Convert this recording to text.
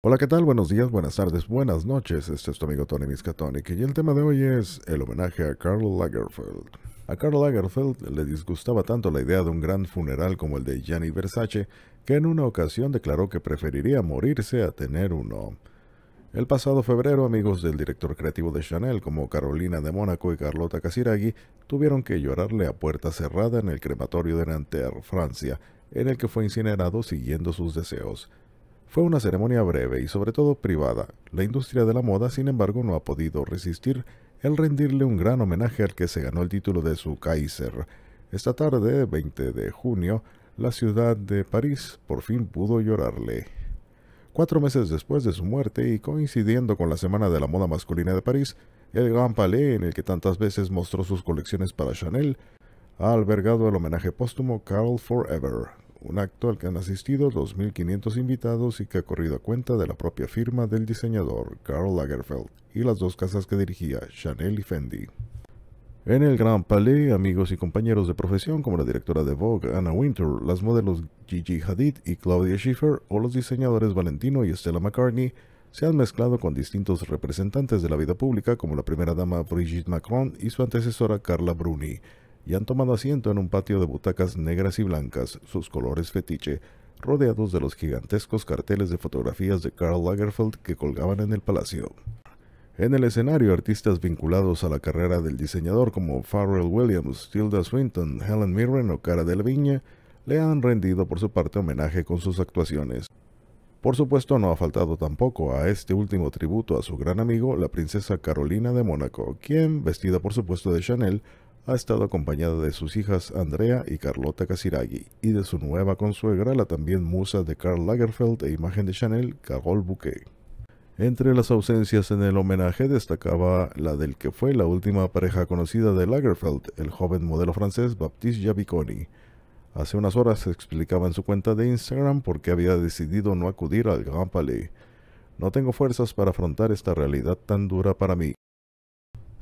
Hola, ¿qué tal? Buenos días, buenas tardes, buenas noches. Este es tu amigo Tony Miskatonic y el tema de hoy es el homenaje a Karl Lagerfeld. A Karl Lagerfeld le disgustaba tanto la idea de un gran funeral como el de Gianni Versace que en una ocasión declaró que preferiría morirse a tener uno. El pasado febrero, amigos del director creativo de Chanel como Carolina de Mónaco y Carlota Casiraghi tuvieron que llorarle a puerta cerrada en el crematorio de Nanterre, Francia, en el que fue incinerado siguiendo sus deseos. Fue una ceremonia breve y sobre todo privada. La industria de la moda, sin embargo, no ha podido resistir el rendirle un gran homenaje al que se ganó el título de su Kaiser. Esta tarde, 20 de junio, la ciudad de París por fin pudo llorarle. Cuatro meses después de su muerte y coincidiendo con la Semana de la Moda Masculina de París, el Grand Palais, en el que tantas veces mostró sus colecciones para Chanel, ha albergado el homenaje póstumo Carl Forever, un acto al que han asistido 2.500 invitados y que ha corrido a cuenta de la propia firma del diseñador Karl Lagerfeld y las dos casas que dirigía, Chanel y Fendi. En el Grand Palais, amigos y compañeros de profesión como la directora de Vogue, Anna Winter, las modelos Gigi Hadid y Claudia Schiffer o los diseñadores Valentino y Stella McCartney se han mezclado con distintos representantes de la vida pública como la primera dama Brigitte Macron y su antecesora Carla Bruni, y han tomado asiento en un patio de butacas negras y blancas, sus colores fetiche, rodeados de los gigantescos carteles de fotografías de Karl Lagerfeld que colgaban en el palacio. En el escenario, artistas vinculados a la carrera del diseñador como Pharrell Williams, Tilda Swinton, Helen Mirren o Cara Viña, le han rendido por su parte homenaje con sus actuaciones. Por supuesto, no ha faltado tampoco a este último tributo a su gran amigo, la princesa Carolina de Mónaco, quien, vestida por supuesto de Chanel, ha estado acompañada de sus hijas Andrea y Carlota Casiraghi y de su nueva consuegra, la también musa de Karl Lagerfeld e imagen de Chanel, Carol Bouquet. Entre las ausencias en el homenaje destacaba la del que fue la última pareja conocida de Lagerfeld, el joven modelo francés Baptiste Giaviconi. Hace unas horas explicaba en su cuenta de Instagram por qué había decidido no acudir al Grand Palais. No tengo fuerzas para afrontar esta realidad tan dura para mí.